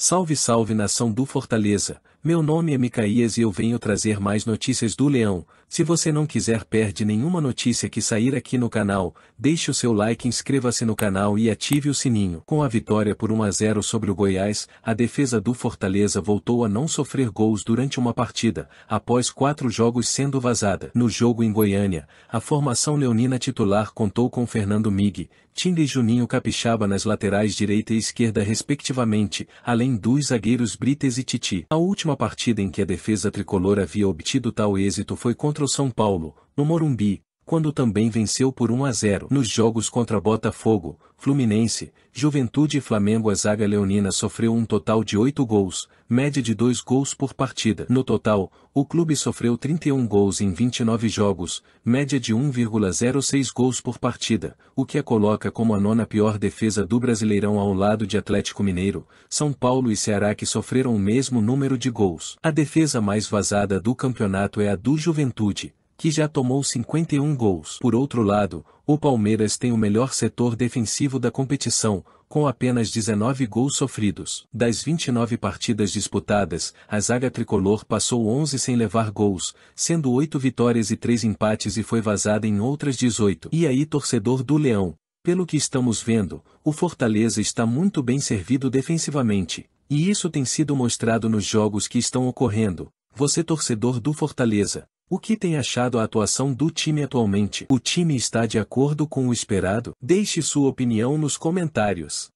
Salve salve nação do Fortaleza, meu nome é Micaías e eu venho trazer mais notícias do Leão, se você não quiser perde nenhuma notícia que sair aqui no canal, deixe o seu like inscreva-se no canal e ative o sininho. Com a vitória por 1 a 0 sobre o Goiás, a defesa do Fortaleza voltou a não sofrer gols durante uma partida, após quatro jogos sendo vazada. No jogo em Goiânia, a formação leonina titular contou com Fernando Mig, Tinga e Juninho Capixaba nas laterais direita e esquerda respectivamente, além dos zagueiros Brites e Titi. A última partida em que a defesa tricolor havia obtido tal êxito foi contra o São Paulo, no Morumbi, quando também venceu por 1 a 0 nos jogos contra Botafogo, Fluminense, Juventude e Flamengo. A zaga leonina sofreu um total de 8 gols, média de 2 gols por partida. No total, o clube sofreu 31 gols em 29 jogos, média de 1,06 gols por partida, o que a coloca como a nona pior defesa do Brasileirão ao lado de Atlético Mineiro, São Paulo e Ceará que sofreram o mesmo número de gols. A defesa mais vazada do campeonato é a do Juventude, que já tomou 51 gols. Por outro lado, o Palmeiras tem o melhor setor defensivo da competição, com apenas 19 gols sofridos. Das 29 partidas disputadas, a zaga tricolor passou 11 sem levar gols, sendo 8 vitórias e 3 empates e foi vazada em outras 18. E aí, torcedor do Leão, pelo que estamos vendo, o Fortaleza está muito bem servido defensivamente, e isso tem sido mostrado nos jogos que estão ocorrendo. Você torcedor do Fortaleza, o que tem achado a atuação do time atualmente? O time está de acordo com o esperado? Deixe sua opinião nos comentários.